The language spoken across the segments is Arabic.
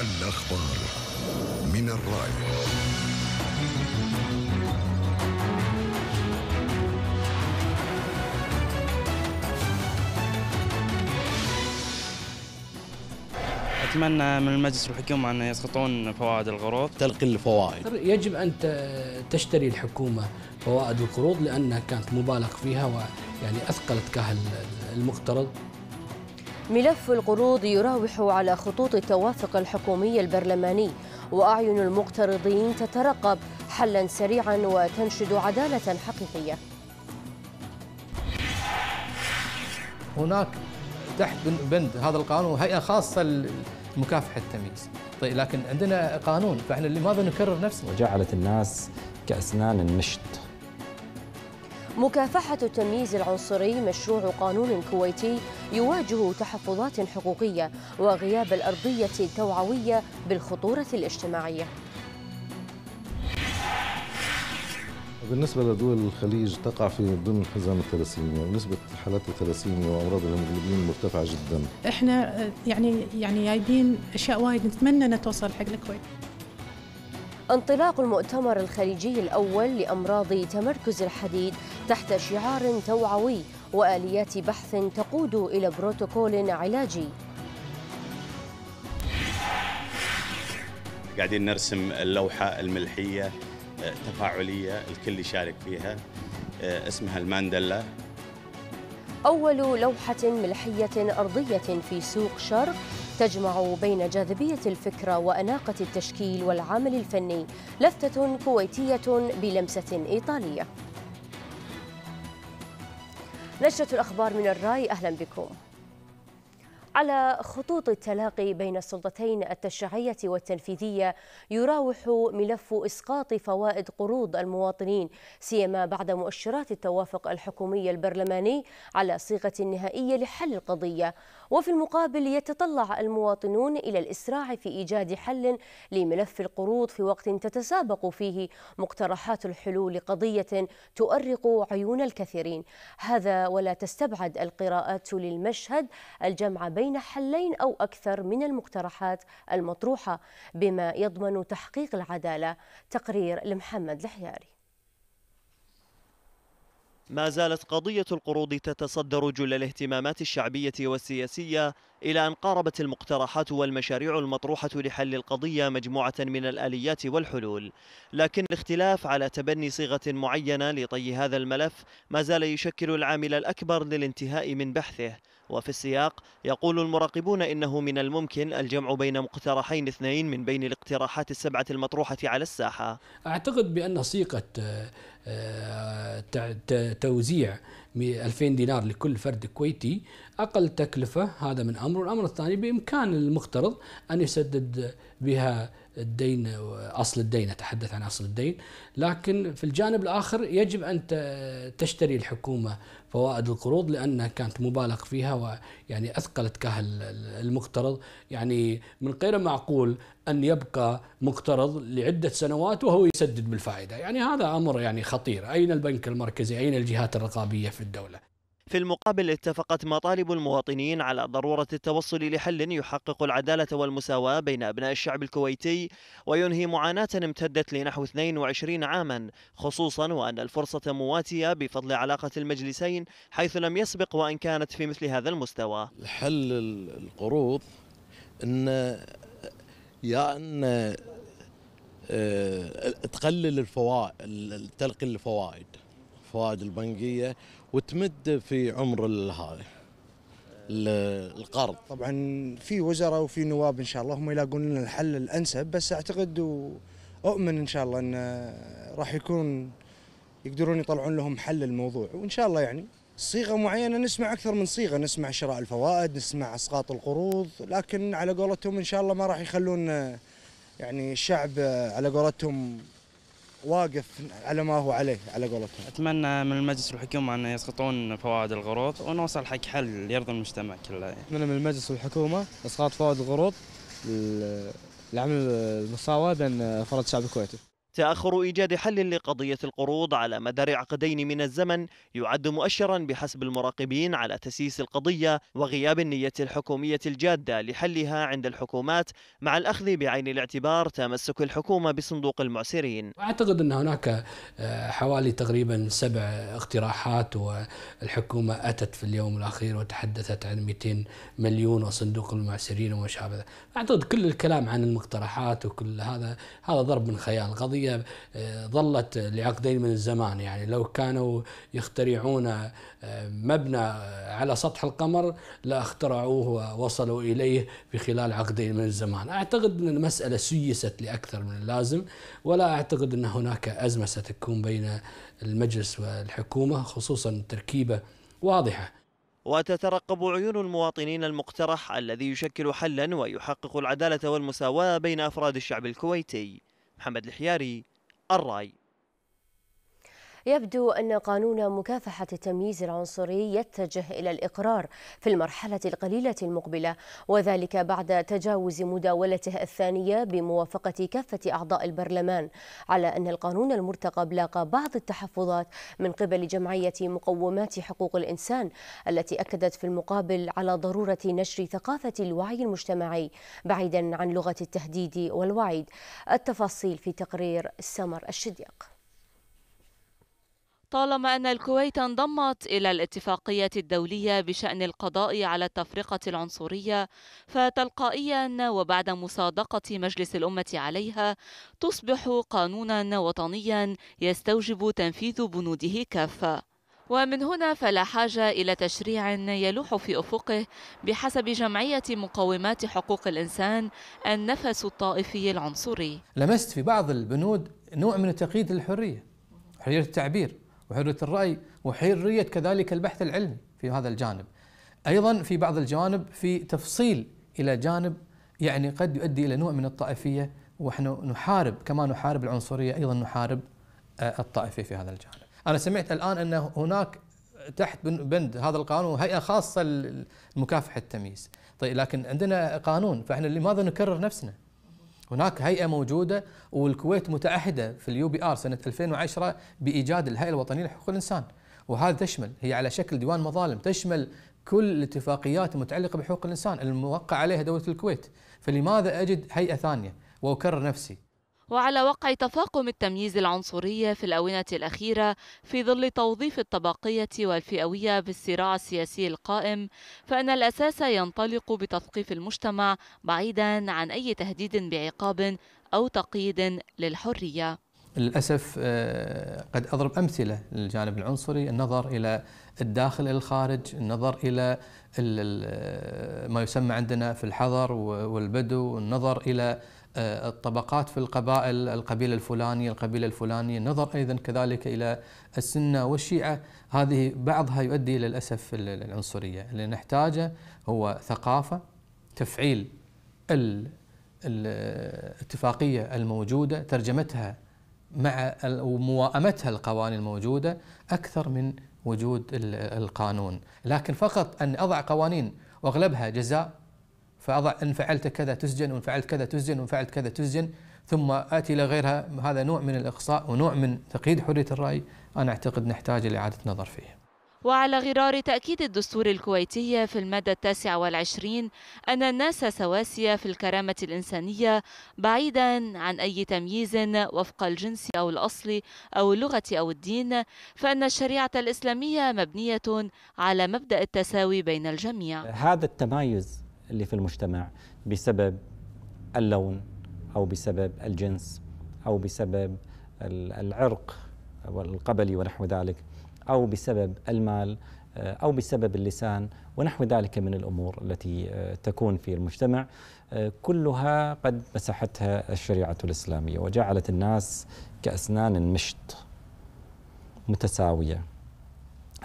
الأخبار من الراية أتمنى من المجلس والحكومة أن يسقطون فوائد القروض تلقي الفوائد يجب أن تشتري الحكومة فوائد القروض لأنها كانت مبالغ فيها ويعني أثقلت كاهل المقترض ملف القروض يراوح على خطوط التوافق الحكومي البرلماني وأعين المقترضين تترقب حلا سريعا وتنشد عدالة حقيقية هناك تحت بند هذا القانون هيئة خاصة مكافحه التمييز طيب لكن عندنا قانون فاحنا لماذا نكرر نفسه وجعلت الناس كاسنان النشط مكافحة التمييز العنصري مشروع قانون كويتي يواجه تحفظات حقوقية وغياب الأرضية التوعوية بالخطورة الاجتماعية بالنسبة لدول الخليج تقع في ضمن حزام الثلاسيميا ونسبة حالات الثلاسيميا وأمراض الهيموجلوبين مرتفعة جدا. احنا يعني يعني جايبين أشياء وايد نتمنى أنها توصل حق الكويت. انطلاق المؤتمر الخليجي الأول لأمراض تمركز الحديد تحت شعار توعوي وآليات بحث تقود إلى بروتوكول علاجي. قاعدين نرسم اللوحة الملحية تفاعلية الكل يشارك فيها آه، اسمها الماندلا أول لوحة ملحية أرضية في سوق شرق تجمع بين جاذبية الفكرة وأناقة التشكيل والعمل الفني لفتة كويتية بلمسة إيطالية نشرة الأخبار من الرأي أهلا بكم على خطوط التلاقي بين السلطتين التشريعية والتنفيذية يراوح ملف إسقاط فوائد قروض المواطنين سيما بعد مؤشرات التوافق الحكومي البرلماني على صيغة نهائية لحل القضية وفي المقابل يتطلع المواطنون إلى الإسراع في إيجاد حل لملف القروض في وقت تتسابق فيه مقترحات الحلول لقضية تؤرق عيون الكثيرين هذا ولا تستبعد القراءات للمشهد الجمع بين بين حلين أو أكثر من المقترحات المطروحة بما يضمن تحقيق العدالة تقرير لمحمد الحياري ما زالت قضية القروض تتصدر جل الاهتمامات الشعبية والسياسية إلى أن قاربت المقترحات والمشاريع المطروحة لحل القضية مجموعة من الآليات والحلول لكن الاختلاف على تبني صيغة معينة لطي هذا الملف ما زال يشكل العامل الأكبر للانتهاء من بحثه وفي السياق يقول المراقبون إنه من الممكن الجمع بين مقترحين اثنين من بين الاقتراحات السبعة المطروحة على الساحة أعتقد بأن صيغة آه، آه، توزيع 2000 دينار لكل فرد كويتي أقل تكلفة هذا من أمر والأمر الثاني بإمكان المقترض أن يسدد بها الدين اصل الدين اتحدث عن اصل الدين لكن في الجانب الاخر يجب ان تشتري الحكومه فوائد القروض لانها كانت مبالغ فيها ويعني اثقلت كاهل المقترض يعني من غير معقول ان يبقى مقترض لعده سنوات وهو يسدد بالفائده يعني هذا امر يعني خطير اين البنك المركزي اين الجهات الرقابيه في الدوله في المقابل اتفقت مطالب المواطنين على ضرورة التوصل لحل يحقق العدالة والمساواة بين أبناء الشعب الكويتي وينهي معاناة امتدت لنحو 22 عاما خصوصا وأن الفرصة مواتية بفضل علاقة المجلسين حيث لم يسبق وأن كانت في مثل هذا المستوى حل القروض أن يا أن آه، تقلل الفوائد تلقي الفوائد الفوائد البنكيه وتمد في عمر هذا القرض طبعا في وزراء وفي نواب ان شاء الله هم يلاقون لنا الحل الانسب بس اعتقد واؤمن ان شاء الله ان راح يكون يقدرون يطلعون لهم حل الموضوع وان شاء الله يعني صيغه معينه نسمع اكثر من صيغه نسمع شراء الفوائد نسمع اسقاط القروض لكن على قولتهم ان شاء الله ما راح يخلون يعني الشعب على قولتهم واقف على ما هو عليه على قولتهم. اتمنى من المجلس والحكومه ان يسقطون فوائد القروض ونوصل حق حل يرضي المجتمع كله. اتمنى من المجلس والحكومه اسقاط فوائد القروض لعمل المساواه بين فرد الشعب الكويتي. تأخر إيجاد حل لقضية القروض على مدار عقدين من الزمن يعد مؤشرا بحسب المراقبين على تسييس القضية وغياب النية الحكومية الجادة لحلها عند الحكومات مع الأخذ بعين الاعتبار تمسك الحكومة بصندوق المعسرين أعتقد أن هناك آه، حوالي تقريبا سبع اقتراحات والحكومة أتت في اليوم الأخير وتحدثت عن 200 مليون وصندوق المعسرين وما شابه أعتقد كل الكلام عن المقترحات وكل هذا هذا ضرب من خيال قضية القضية آه، ظلت لعقدين من الزمان يعني لو كانوا يخترعون آه، مبنى على سطح القمر لاخترعوه ووصلوا إليه في خلال عقدين من الزمان أعتقد أن المسألة سيست لأكثر من اللازم ولا أعتقد أن هناك أزمة ستكون بين المجلس والحكومة خصوصا التركيبة واضحة وتترقب عيون المواطنين المقترح الذي يشكل حلا ويحقق العدالة والمساواة بين أفراد الشعب الكويتي محمد الحياري الراي يبدو أن قانون مكافحة التمييز العنصري يتجه إلى الإقرار في المرحلة القليلة المقبلة وذلك بعد تجاوز مداولته الثانية بموافقة كافة أعضاء البرلمان على أن القانون المرتقب لاقى بعض التحفظات من قبل جمعية مقومات حقوق الإنسان التي أكدت في المقابل على ضرورة نشر ثقافة الوعي المجتمعي بعيدا عن لغة التهديد والوعيد التفاصيل في تقرير سمر الشديق طالما أن الكويت انضمت إلى الاتفاقية الدولية بشأن القضاء على التفرقة العنصرية فتلقائيا وبعد مصادقة مجلس الأمة عليها تصبح قانونا وطنيا يستوجب تنفيذ بنوده كافة ومن هنا فلا حاجة إلى تشريع يلوح في أفقه بحسب جمعية مقومات حقوق الإنسان النفس الطائفي العنصري لمست في بعض البنود نوع من التقييد للحرية حرية التعبير وحرية الرأي وحرية كذلك البحث العلمي في هذا الجانب أيضا في بعض الجوانب في تفصيل إلى جانب يعني قد يؤدي إلى نوع من الطائفية ونحن نحارب كما نحارب العنصرية أيضا نحارب آه، الطائفية في هذا الجانب أنا سمعت الآن أن هناك تحت بند هذا القانون هيئة خاصة لمكافحة التمييز طيب لكن عندنا قانون فإحنا لماذا نكرر نفسنا هناك هيئه موجوده والكويت متعهده في اليو بي ار سنه 2010 بايجاد الهيئه الوطنيه لحقوق الانسان وهذا تشمل هي على شكل ديوان مظالم تشمل كل الاتفاقيات المتعلقه بحقوق الانسان الموقع عليها دوله الكويت فلماذا اجد هيئه ثانيه واكرر نفسي وعلى وقع تفاقم التمييز العنصري في الآونة الأخيرة في ظل توظيف الطبقية والفئوية بالصراع السياسي القائم فإن الأساس ينطلق بتثقيف المجتمع بعيدا عن أي تهديد بعقاب أو تقييد للحرية للأسف آه، قد أضرب أمثلة للجانب العنصري النظر إلى الداخل إلى الخارج النظر إلى آه، ما يسمى عندنا في الحضر والبدو النظر إلى آه، الطبقات في القبائل القبيلة الفلانية القبيلة الفلانية نظر أيضا كذلك إلى السنة والشيعة هذه بعضها يؤدي إلى الأسف العنصرية اللي نحتاجه هو ثقافة تفعيل الاتفاقية الموجودة ترجمتها مع وموائمتها القوانين الموجودة أكثر من وجود القانون لكن فقط أن أضع قوانين وأغلبها جزاء فأضع إن فعلت كذا تسجن وإن فعلت كذا تسجن وإن فعلت كذا تسجن ثم آتي إلى غيرها هذا نوع من الإقصاء ونوع من تقييد حرية الرأي أنا أعتقد نحتاج إلى إعادة نظر فيه وعلى غرار تأكيد الدستور الكويتي في المادة التاسعة والعشرين أن الناس سواسية في الكرامة الإنسانية بعيدا عن أي تمييز وفق الجنس أو الأصل أو اللغة أو الدين فأن الشريعة الإسلامية مبنية على مبدأ التساوي بين الجميع هذا التمايز اللي في المجتمع بسبب اللون او بسبب الجنس او بسبب العرق والقبلي ونحو ذلك او بسبب المال آه، او بسبب اللسان ونحو ذلك من الامور التي آه، تكون في المجتمع آه، كلها قد مسحتها الشريعه الاسلاميه وجعلت الناس كاسنان المشط متساويه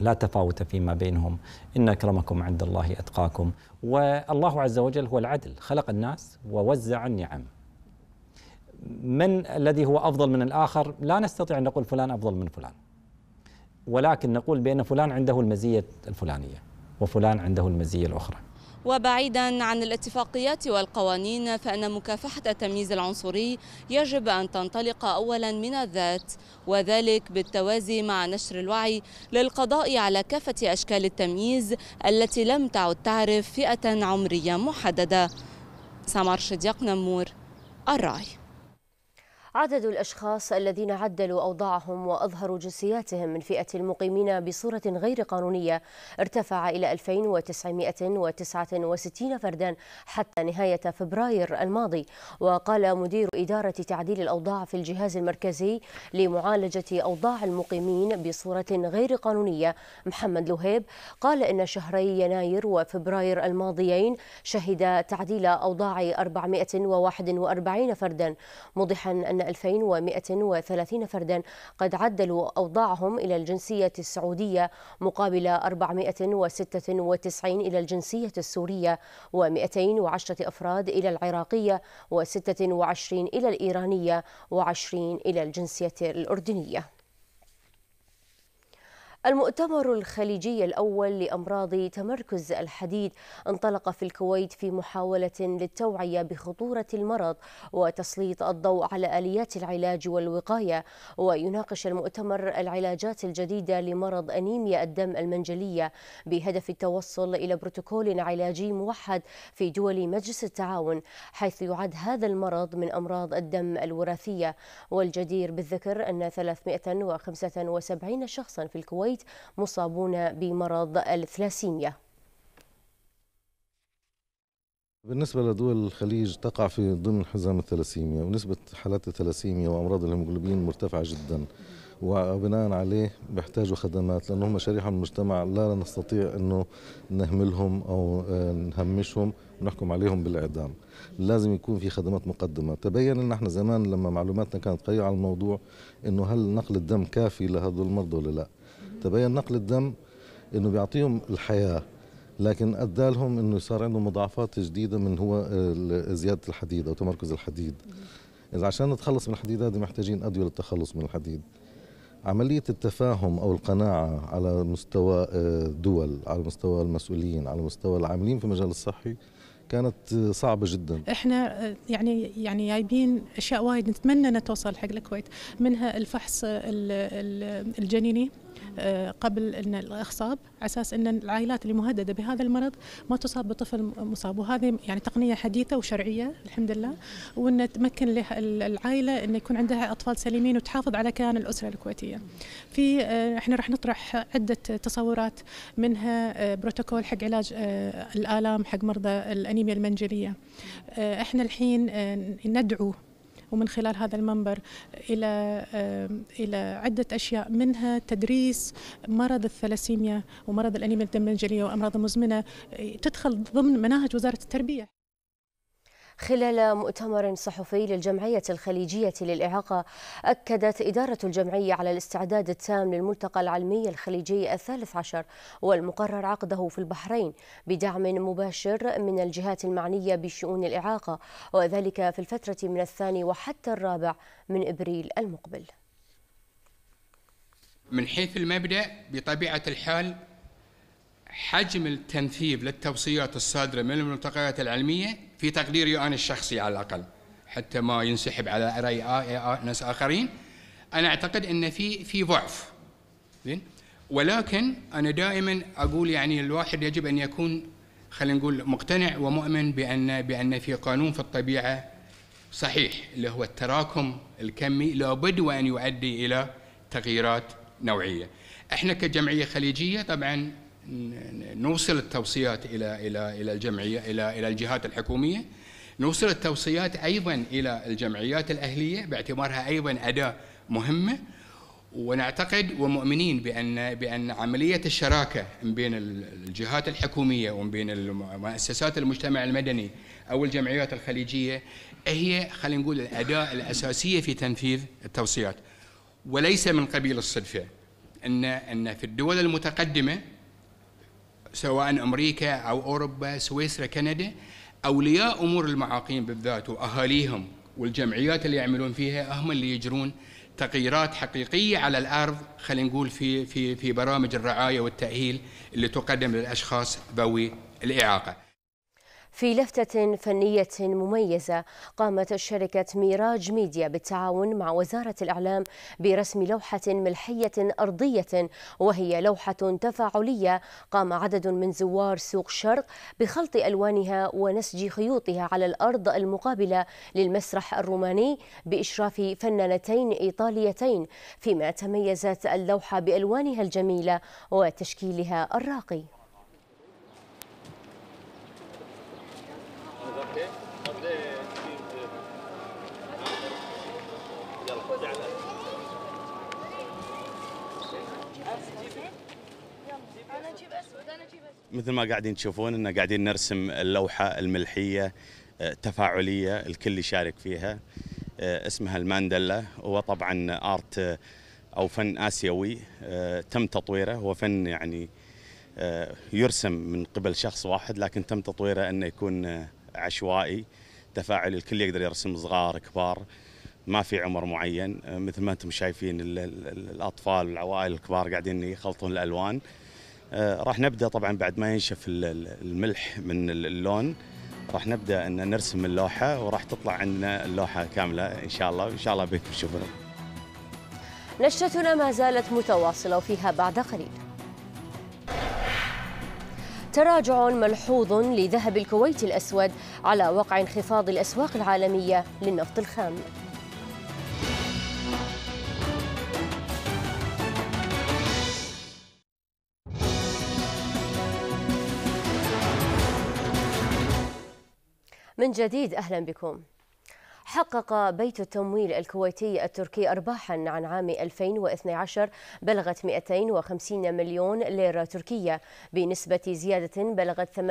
لا تفاوت فيما بينهم إن أكرمكم عند الله أتقاكم والله عز وجل هو العدل خلق الناس ووزع النعم من الذي هو أفضل من الآخر لا نستطيع أن نقول فلان أفضل من فلان ولكن نقول بأن فلان عنده المزية الفلانية وفلان عنده المزية الأخرى وبعيدا عن الاتفاقيات والقوانين فأن مكافحة التمييز العنصري يجب أن تنطلق أولا من الذات وذلك بالتوازي مع نشر الوعي للقضاء على كافة أشكال التمييز التي لم تعد تعرف فئة عمرية محددة سمر شديق نمور الرأي عدد الأشخاص الذين عدلوا أوضاعهم وأظهروا جنسياتهم من فئة المقيمين بصورة غير قانونية ارتفع إلى 2969 فردا حتى نهاية فبراير الماضي وقال مدير إدارة تعديل الأوضاع في الجهاز المركزي لمعالجة أوضاع المقيمين بصورة غير قانونية محمد لهيب قال إن شهري يناير وفبراير الماضيين شهد تعديل أوضاع 441 فردا موضحا أن 2130 فردا قد عدلوا أوضاعهم إلى الجنسية السعودية مقابل 496 إلى الجنسية السورية و210 أفراد إلى العراقية و26 إلى الإيرانية و20 إلى الجنسية الأردنية المؤتمر الخليجي الأول لأمراض تمركز الحديد انطلق في الكويت في محاولة للتوعية بخطورة المرض وتسليط الضوء على آليات العلاج والوقاية ويناقش المؤتمر العلاجات الجديدة لمرض أنيميا الدم المنجلية بهدف التوصل إلى بروتوكول علاجي موحد في دول مجلس التعاون حيث يعد هذا المرض من أمراض الدم الوراثية والجدير بالذكر أن 375 شخصا في الكويت البيت مصابون بمرض الثلاسيميا بالنسبة لدول الخليج تقع في ضمن حزام الثلاسيميا ونسبة حالات الثلاسيميا وأمراض الهيموغلوبين مرتفعة جدا وبناء عليه بيحتاجوا خدمات لأنهم شريحة من المجتمع لا نستطيع أنه نهملهم أو آه، نهمشهم ونحكم عليهم بالإعدام لازم يكون في خدمات مقدمة تبين لنا احنا زمان لما معلوماتنا كانت قليلة على الموضوع أنه هل نقل الدم كافي لهذول المرضى ولا لا تبين نقل الدم انه بيعطيهم الحياه لكن ادى لهم انه صار عندهم مضاعفات جديده من هو آه، زياده الحديد او تمركز الحديد اذا عشان نتخلص من الحديد هذه محتاجين ادويه للتخلص من الحديد عملية التفاهم أو القناعة على مستوى آه، دول على مستوى المسؤولين على مستوى العاملين في المجال الصحي كانت آه، صعبة جدا احنا يعني يعني جايبين اشياء وايد نتمنى انها توصل حق الكويت منها الفحص الجنيني آه، قبل ان الاخصاب على اساس ان العائلات اللي مهدده بهذا المرض ما تصاب بطفل مصاب وهذه يعني تقنيه حديثه وشرعيه الحمد لله وان تمكن العائله ان يكون عندها اطفال سليمين وتحافظ على كيان الاسره الكويتيه. في آه، احنا راح نطرح عده تصورات منها آه، بروتوكول حق علاج الالام حق مرضى الانيميا المنجليه. احنا الحين ندعو ومن خلال هذا المنبر إلى إلى عدة أشياء منها تدريس مرض الثلاسيميا ومرض الأنيميا الدمنجلية وأمراض مزمنة تدخل ضمن مناهج وزارة التربية خلال مؤتمر صحفي للجمعية الخليجية للإعاقة أكدت إدارة الجمعية على الاستعداد التام للملتقى العلمي الخليجي الثالث عشر والمقرر عقده في البحرين بدعم مباشر من الجهات المعنية بشؤون الإعاقة وذلك في الفترة من الثاني وحتى الرابع من إبريل المقبل من حيث المبدأ بطبيعة الحال حجم التنثيب للتوصيات الصادرة من الملتقيات العلمية في تقديري أنا الشخصي على الأقل حتى ما ينسحب على رأي إيه، ناس آخرين أنا أعتقد أن في في ضعف زين ولكن أنا دائما أقول يعني الواحد يجب أن يكون خلينا نقول مقتنع ومؤمن بأن بأن في قانون في الطبيعة صحيح اللي هو التراكم الكمي لابد وأن يؤدي إلى تغييرات نوعية. احنا كجمعية خليجية طبعا نوصل التوصيات الى الى الى الجمعيه الى الى الجهات الحكوميه نوصل التوصيات ايضا الى الجمعيات الاهليه باعتبارها ايضا اداه مهمه ونعتقد ومؤمنين بان بان عمليه الشراكه بين الجهات الحكوميه وبين مؤسسات المجتمع المدني او الجمعيات الخليجيه هي خلينا نقول الاداه الاساسيه في تنفيذ التوصيات وليس من قبيل الصدفه ان ان في الدول المتقدمه سواء أمريكا أو أوروبا سويسرا كندا أولياء أمور المعاقين بالذات وأهاليهم والجمعيات اللي يعملون فيها هم اللي يجرون تغييرات حقيقيه على الارض خلينا نقول في في في برامج الرعايه والتاهيل اللي تقدم للاشخاص ذوي الاعاقه في لفتة فنية مميزة قامت شركة ميراج ميديا بالتعاون مع وزارة الإعلام برسم لوحة ملحية أرضية وهي لوحة تفاعلية قام عدد من زوار سوق شرق بخلط ألوانها ونسج خيوطها على الأرض المقابلة للمسرح الروماني بإشراف فنانتين إيطاليتين فيما تميزت اللوحة بألوانها الجميلة وتشكيلها الراقي مثل ما قاعدين تشوفون ان قاعدين نرسم اللوحه الملحيه آه، تفاعليه الكل يشارك فيها آه، اسمها الماندلا هو طبعا ارت آه، او فن اسيوي تم تطويره هو فن يعني يرسم من قبل شخص واحد لكن تم تطويره انه يكون عشوائي تفاعل الكل يقدر يرسم صغار كبار ما في عمر معين مثل ما انتم شايفين الاطفال والعوائل الكبار قاعدين يخلطون الالوان آه، راح نبدا طبعا بعد ما ينشف الملح من اللون راح نبدا ان نرسم اللوحه وراح تطلع عندنا اللوحه كامله ان شاء الله وان شاء الله بكم تشوفونها. نشرتنا ما زالت متواصله وفيها بعد قليل. تراجع ملحوظ لذهب الكويت الاسود على وقع انخفاض الاسواق العالميه للنفط الخام. من جديد أهلا بكم حقق بيت التمويل الكويتي التركي أرباحا عن عام 2012 بلغت 250 مليون ليرة تركية بنسبة زيادة بلغت 28%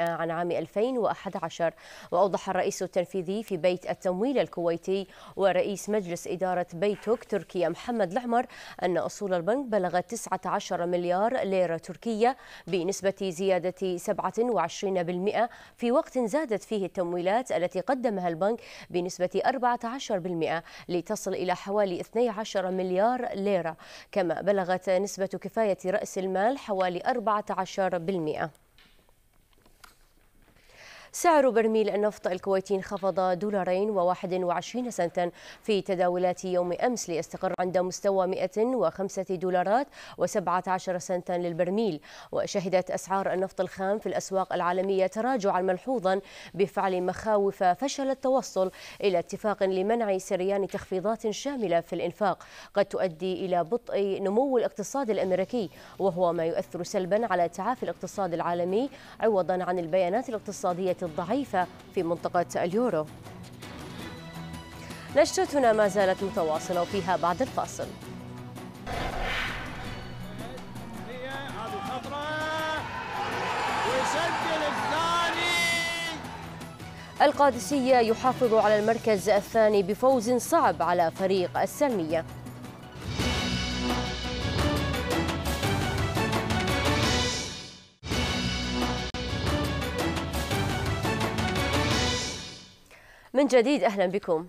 عن عام 2011 وأوضح الرئيس التنفيذي في بيت التمويل الكويتي ورئيس مجلس إدارة بيتوك تركيا محمد العمر أن أصول البنك بلغت 19 مليار ليرة تركية بنسبة زيادة 27% في وقت زادت فيه التمويلات التي قدمها البنك البنك بنسبة 14% لتصل إلى حوالي 12 مليار ليرة كما بلغت نسبة كفاية رأس المال حوالي 14% سعر برميل النفط الكويتي انخفض دولارين و21 سنتا في تداولات يوم أمس ليستقر عند مستوى 105 دولارات و17 سنتا للبرميل وشهدت أسعار النفط الخام في الأسواق العالمية تراجعا ملحوظا بفعل مخاوف فشل التوصل إلى اتفاق لمنع سريان تخفيضات شاملة في الإنفاق قد تؤدي إلى بطء نمو الاقتصاد الأمريكي وهو ما يؤثر سلبا على تعافي الاقتصاد العالمي عوضا عن البيانات الاقتصادية الضعيفة في منطقة اليورو نشرتنا ما زالت متواصلة فيها بعد الفاصل القادسية يحافظ على المركز الثاني بفوز صعب على فريق السلمية من جديد أهلا بكم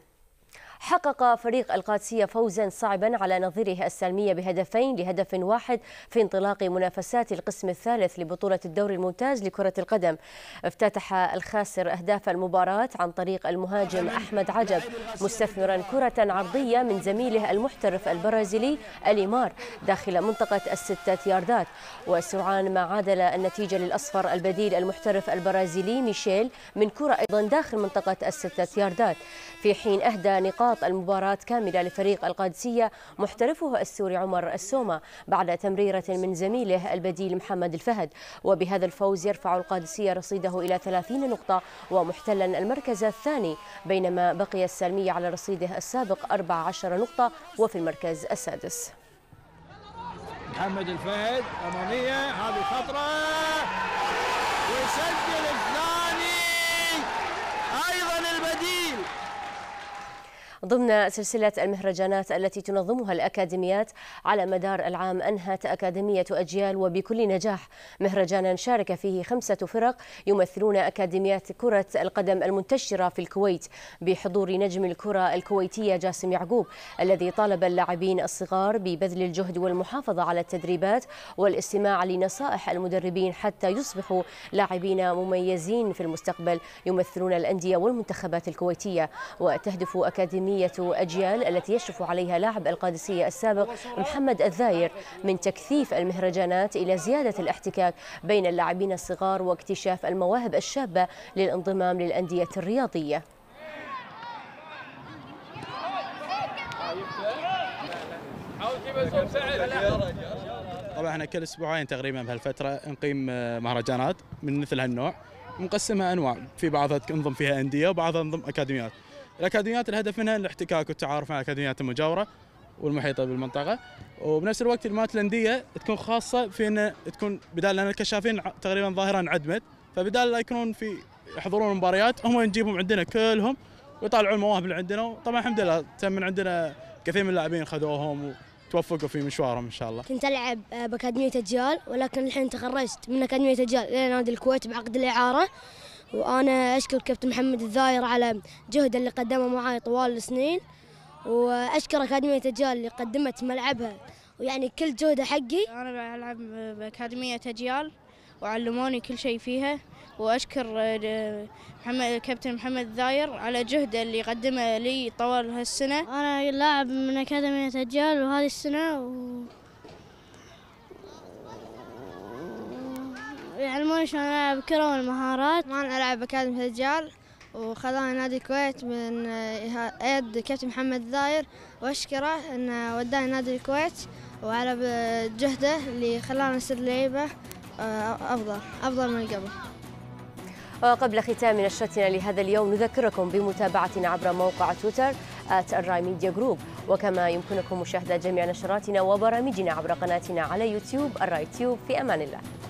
حقق فريق القادسية فوزا صعبا على نظيره السلمية بهدفين لهدف واحد في انطلاق منافسات القسم الثالث لبطولة الدوري الممتاز لكرة القدم افتتح الخاسر أهداف المباراة عن طريق المهاجم أحمد عجب مستثمرا كرة عرضية من زميله المحترف البرازيلي أليمار داخل منطقة الستة ياردات وسرعان ما عادل النتيجة للأصفر البديل المحترف البرازيلي ميشيل من كرة أيضا داخل منطقة الستة ياردات في حين أهدى نقاط إحباط المباراة كاملة لفريق القادسية محترفه السوري عمر السومة بعد تمريرة من زميله البديل محمد الفهد وبهذا الفوز يرفع القادسية رصيده إلى 30 نقطة ومحتلا المركز الثاني بينما بقي السالمية على رصيده السابق 14 نقطة وفي المركز السادس محمد الفهد أمامية هذه خطرة ويسجل الثاني أيضا البديل ضمن سلسلة المهرجانات التي تنظمها الأكاديميات على مدار العام أنهت أكاديمية أجيال وبكل نجاح مهرجانا شارك فيه خمسة فرق يمثلون أكاديميات كرة القدم المنتشرة في الكويت بحضور نجم الكرة الكويتية جاسم يعقوب الذي طالب اللاعبين الصغار ببذل الجهد والمحافظة على التدريبات والاستماع لنصائح المدربين حتى يصبحوا لاعبين مميزين في المستقبل يمثلون الأندية والمنتخبات الكويتية وتهدف أكاديمية ثمانية أجيال التي يشرف عليها لاعب القادسية السابق محمد الذاير من تكثيف المهرجانات إلى زيادة الاحتكاك بين اللاعبين الصغار واكتشاف المواهب الشابة للانضمام للأندية الرياضية طبعا احنا كل اسبوعين تقريبا بهالفتره نقيم آه، مهرجانات من مثل هالنوع نقسمها انواع في بعضها تنضم فيها انديه وبعضها تنضم اكاديميات الاكاديميات الهدف منها الاحتكاك والتعارف مع الاكاديميات المجاوره والمحيطه بالمنطقه وبنفس الوقت المات الانديه تكون خاصه في ان تكون بدال لان الكشافين تقريبا ظاهره انعدمت فبدال لا يكونون في يحضرون مباريات هم نجيبهم عندنا كلهم ويطالعون المواهب اللي عندنا وطبعا الحمد لله تم من عندنا كثير من اللاعبين خذوهم وتوفقوا في مشوارهم ان شاء الله. كنت العب آه، باكاديميه اجيال ولكن الحين تخرجت من اكاديميه اجيال الى نادي الكويت بعقد الاعاره وأنا أشكر كابتن محمد الزاير على جهده اللي قدمه معي طوال السنين وأشكر أكاديمية أجيال اللي قدمت ملعبها ويعني كل جهده حقي أنا ألعب بأكاديمية أجيال وعلموني كل شيء فيها وأشكر آه، محمد كابتن محمد الزاير على جهده اللي قدمه لي طوال هالسنة أنا لاعب من أكاديمية أجيال وهذه السنة و... يعلمون يعني شلون كرة والمهارات ما العب أكاديمي الرجال وخذانا نادي الكويت من ايد كابتن محمد الداير واشكره انه وداني نادي الكويت وعلى جهده اللي خلانا نصير لعيبه آه، افضل افضل من قبل وقبل ختام نشرتنا لهذا اليوم نذكركم بمتابعتنا عبر موقع تويتر الراي ميديا جروب وكما يمكنكم مشاهدة جميع نشراتنا وبرامجنا عبر قناتنا على يوتيوب الراي تيوب في أمان الله